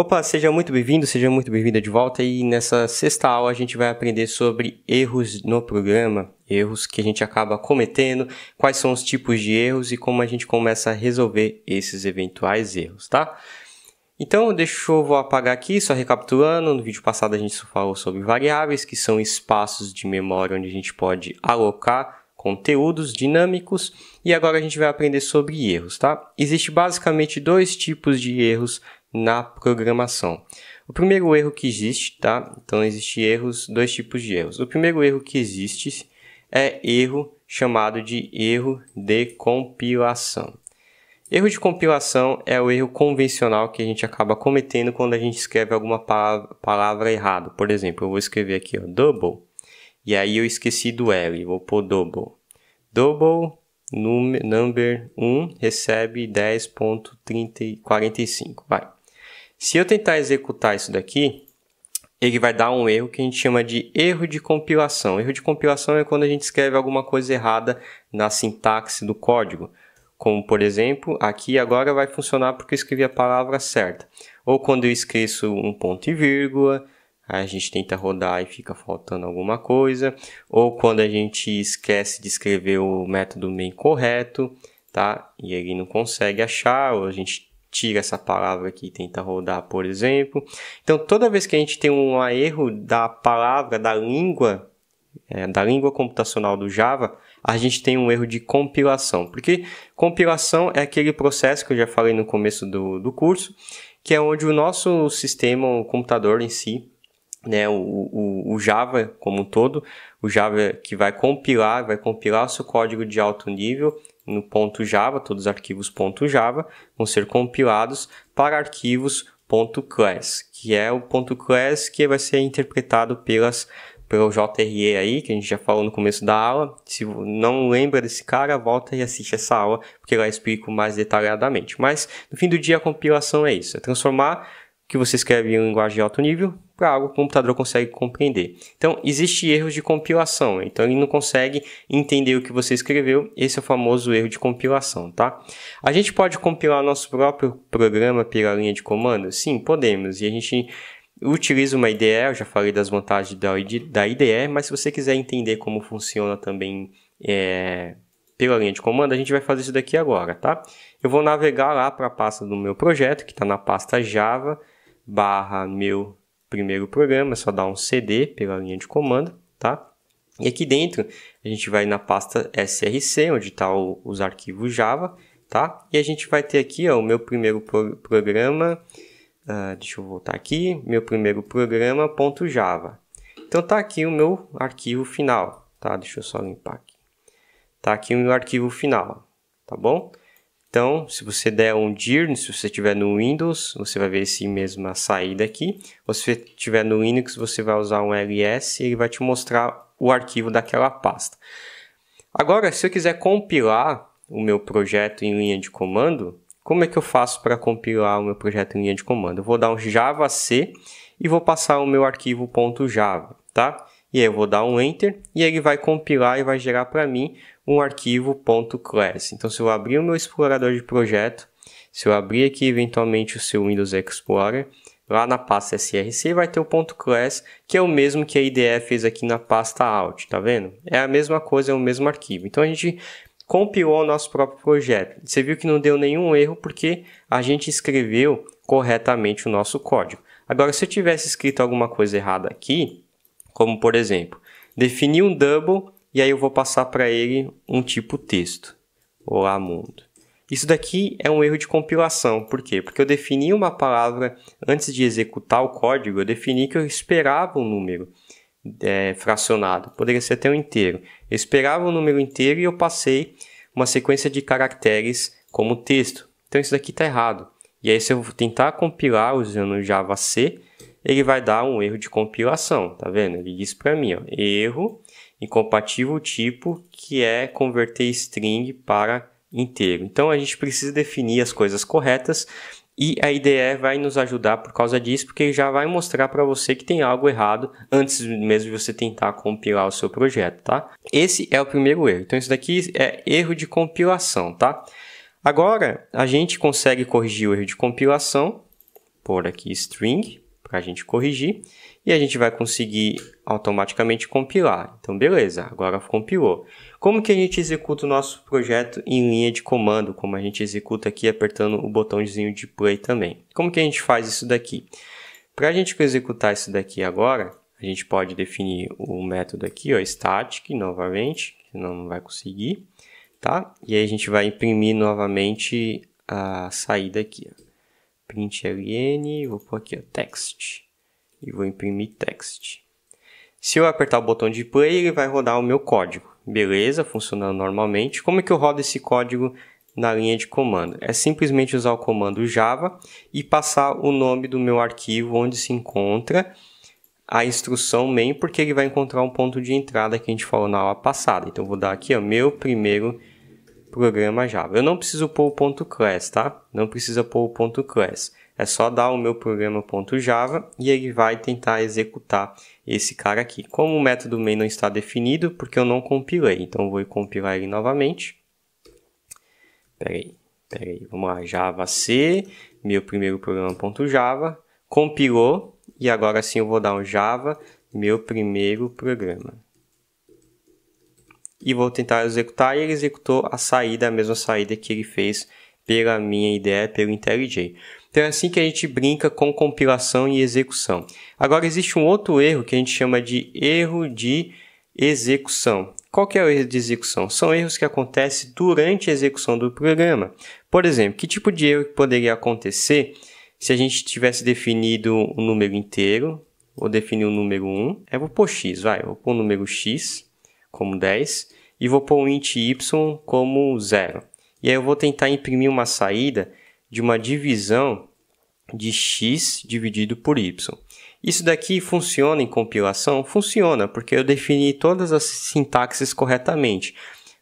Opa, seja muito bem-vindo, seja muito bem-vinda de volta e nessa sexta aula a gente vai aprender sobre erros no programa, erros que a gente acaba cometendo, quais são os tipos de erros e como a gente começa a resolver esses eventuais erros, tá? Então, deixa eu vou apagar aqui, só recapitulando, no vídeo passado a gente falou sobre variáveis, que são espaços de memória onde a gente pode alocar conteúdos dinâmicos, e agora a gente vai aprender sobre erros, tá? Existem basicamente dois tipos de erros na programação. O primeiro erro que existe, tá? Então existem erros, dois tipos de erros. O primeiro erro que existe é erro chamado de erro de compilação. Erro de compilação é o erro convencional que a gente acaba cometendo quando a gente escreve alguma palavra, palavra Por exemplo, eu vou escrever aqui ó, double, e aí eu esqueci do L, vou pôr double. Double num, number 1 recebe 10.45, vai. Se eu tentar executar isso daqui, ele vai dar um erro que a gente chama de erro de compilação. Erro de compilação é quando a gente escreve alguma coisa errada na sintaxe do código. Como, por exemplo, aqui agora vai funcionar porque eu escrevi a palavra certa. Ou quando eu esqueço um ponto e vírgula, a gente tenta rodar e fica faltando alguma coisa. Ou quando a gente esquece de escrever o método main correto, tá? E ele não consegue achar, ou a gente tira essa palavra aqui e tenta rodar, por exemplo. Então, toda vez que a gente tem um erro da palavra, da língua, é, da língua computacional do Java, a gente tem um erro de compilação. Porque compilação é aquele processo que eu já falei no começo do, do curso, que é onde o nosso sistema, o computador em si, né, o, o, o, Java como um todo, o Java que vai compilar, vai compilar o seu código de alto nível no ponto .java, todos os arquivos ponto .java vão ser compilados para arquivos ponto .class, que é o ponto .class que vai ser interpretado pelas pelo JRE aí, que a gente já falou no começo da aula. Se não lembra desse cara, volta e assiste essa aula, porque lá eu explico mais detalhadamente. Mas, no fim do dia, a compilação é isso, é transformar que você escreve em linguagem de alto nível para algo que o computador consegue compreender. Então, existe erros de compilação, então ele não consegue entender o que você escreveu, esse é o famoso erro de compilação, tá? A gente pode compilar nosso próprio programa pela linha de comando? Sim, podemos, e a gente utiliza uma IDE, eu já falei das vantagens da IDE, mas se você quiser entender como funciona também é, pela linha de comando, a gente vai fazer isso daqui agora, tá? Eu vou navegar lá para a pasta do meu projeto, que está na pasta Java, barra meu primeiro programa, é só dar um cd pela linha de comando, tá? E aqui dentro a gente vai na pasta src, onde está os arquivos Java, tá? E a gente vai ter aqui ó, o meu primeiro pro programa, uh, deixa eu voltar aqui, meu primeiro programa.java. Então tá aqui o meu arquivo final, tá? Deixa eu só limpar aqui. Tá aqui o meu arquivo final, tá bom? Então, se você der um dir, se você estiver no Windows, você vai ver esse mesma saída aqui. Ou se você estiver no Linux, você vai usar um ls e ele vai te mostrar o arquivo daquela pasta. Agora, se eu quiser compilar o meu projeto em linha de comando, como é que eu faço para compilar o meu projeto em linha de comando? Eu vou dar um javac e vou passar o meu arquivo .java, tá? E aí eu vou dar um Enter e ele vai compilar e vai gerar para mim um arquivo .class. Então se eu abrir o meu explorador de projeto, se eu abrir aqui eventualmente o seu Windows Explorer, lá na pasta src vai ter o .class, que é o mesmo que a IDE fez aqui na pasta out, tá vendo? É a mesma coisa, é o mesmo arquivo. Então a gente compilou o nosso próprio projeto. Você viu que não deu nenhum erro porque a gente escreveu corretamente o nosso código. Agora, se eu tivesse escrito alguma coisa errada aqui, como por exemplo, definir um double e aí eu vou passar para ele um tipo texto. Olá mundo. Isso daqui é um erro de compilação, por quê? Porque eu defini uma palavra antes de executar o código, eu defini que eu esperava um número é, fracionado, poderia ser até um inteiro. Eu esperava um número inteiro e eu passei uma sequência de caracteres como texto. Então isso daqui está errado. E aí se eu tentar compilar usando Java C, ele vai dar um erro de compilação, tá vendo? Ele diz para mim, ó, erro incompatível tipo que é converter string para inteiro. Então a gente precisa definir as coisas corretas e a IDE vai nos ajudar por causa disso, porque ele já vai mostrar para você que tem algo errado antes mesmo de você tentar compilar o seu projeto, tá? Esse é o primeiro erro. Então isso daqui é erro de compilação, tá? Agora a gente consegue corrigir o erro de compilação por aqui string para a gente corrigir e a gente vai conseguir automaticamente compilar. Então, beleza, agora compilou. Como que a gente executa o nosso projeto em linha de comando, como a gente executa aqui apertando o botãozinho de play também? Como que a gente faz isso daqui? Para a gente executar isso daqui agora, a gente pode definir o método aqui, ó, static, novamente, senão não vai conseguir, tá? E aí a gente vai imprimir novamente a saída aqui, ó println, vou pôr aqui, o text, e vou imprimir text. Se eu apertar o botão de play, ele vai rodar o meu código. Beleza, funcionando normalmente. Como é que eu rodo esse código na linha de comando? É simplesmente usar o comando java e passar o nome do meu arquivo onde se encontra a instrução main, porque ele vai encontrar um ponto de entrada que a gente falou na aula passada. Então, vou dar aqui, o meu primeiro programa Java. Eu não preciso pôr o ponto .class, tá? Não precisa pôr o ponto .class. É só dar o meu programa.java e ele vai tentar executar esse cara aqui. Como o método main não está definido, porque eu não compilei, então vou compilar ele novamente. Peraí, peraí, vamos lá, java c, meu primeiro programa.java, compilou, e agora sim eu vou dar um java, meu primeiro programa e vou tentar executar. E ele executou a saída, a mesma saída que ele fez pela minha ideia, pelo IntelliJ. Então é assim que a gente brinca com compilação e execução. Agora existe um outro erro que a gente chama de erro de execução. Qual que é o erro de execução? São erros que acontecem durante a execução do programa. Por exemplo, que tipo de erro poderia acontecer se a gente tivesse definido um número inteiro, vou definir o número 1, eu vou pôr x, vai, eu vou pôr o número x, como 10 e vou pôr o int y como 0. E aí eu vou tentar imprimir uma saída de uma divisão de x dividido por y. Isso daqui funciona em compilação? Funciona, porque eu defini todas as sintaxes corretamente.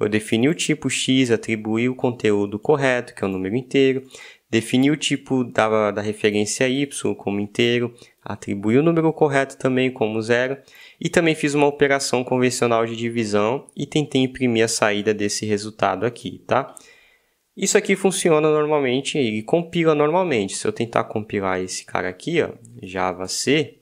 Eu defini o tipo x, atribuí o conteúdo correto, que é o número inteiro, defini o tipo da, da referência y como inteiro, atribuí o número correto também como zero, e também fiz uma operação convencional de divisão e tentei imprimir a saída desse resultado aqui, tá? Isso aqui funciona normalmente, e compila normalmente. Se eu tentar compilar esse cara aqui, ó, Java C,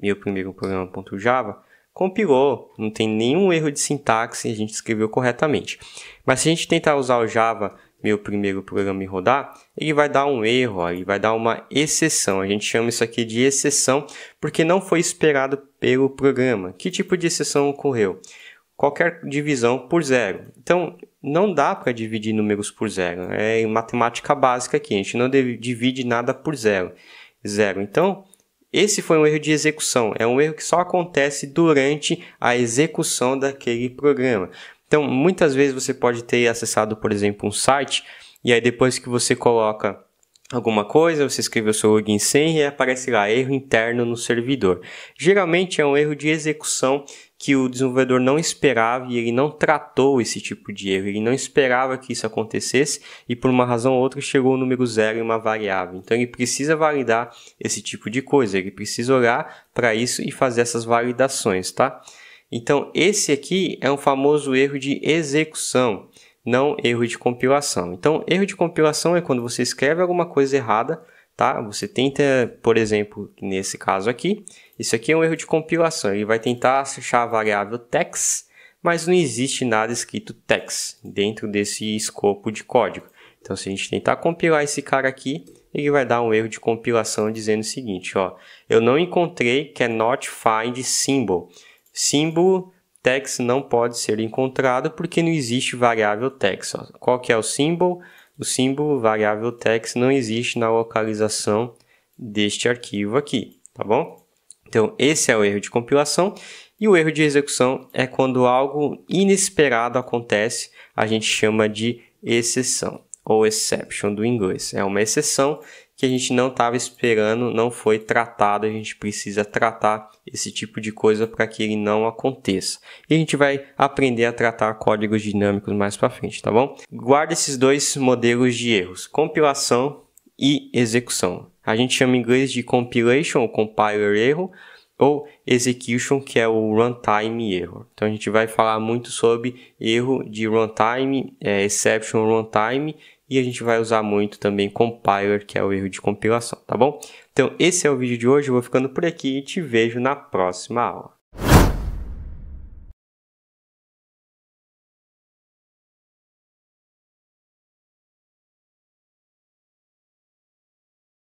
meu primeiro programa.java, compilou, não tem nenhum erro de sintaxe, a gente escreveu corretamente. Mas se a gente tentar usar o Java meu primeiro programa rodar, ele vai dar um erro, ó, ele vai dar uma exceção. A gente chama isso aqui de exceção porque não foi esperado pelo programa. Que tipo de exceção ocorreu? Qualquer divisão por zero. Então, não dá para dividir números por zero. É matemática básica aqui, a gente não divide nada por zero. zero. Então, esse foi um erro de execução, é um erro que só acontece durante a execução daquele programa. Então, muitas vezes você pode ter acessado, por exemplo, um site e aí depois que você coloca alguma coisa, você escreveu seu login sem e aparece lá erro interno no servidor. Geralmente é um erro de execução que o desenvolvedor não esperava e ele não tratou esse tipo de erro, ele não esperava que isso acontecesse e por uma razão ou outra chegou o número zero em uma variável. Então ele precisa validar esse tipo de coisa, ele precisa olhar para isso e fazer essas validações, tá? Então, esse aqui é um famoso erro de execução, não erro de compilação. Então, erro de compilação é quando você escreve alguma coisa errada, tá? Você tenta, por exemplo, nesse caso aqui, isso aqui é um erro de compilação. Ele vai tentar achar a variável text, mas não existe nada escrito text dentro desse escopo de código. Então, se a gente tentar compilar esse cara aqui, ele vai dar um erro de compilação dizendo o seguinte, ó, eu não encontrei cannot find symbol símbolo text não pode ser encontrado porque não existe variável text. Qual que é o símbolo? O símbolo variável text não existe na localização deste arquivo aqui, tá bom? Então, esse é o erro de compilação. E o erro de execução é quando algo inesperado acontece, a gente chama de exceção, ou exception do inglês. É uma exceção que a gente não estava esperando, não foi tratado. A gente precisa tratar esse tipo de coisa para que ele não aconteça. E a gente vai aprender a tratar códigos dinâmicos mais para frente, tá bom? Guarda esses dois modelos de erros: compilação e execução. A gente chama em inglês de compilation ou compiler erro ou execution, que é o runtime erro. Então a gente vai falar muito sobre erro de runtime, é, exception runtime e a gente vai usar muito também compiler, que é o erro de compilação, tá bom? Então esse é o vídeo de hoje, eu vou ficando por aqui e te vejo na próxima aula.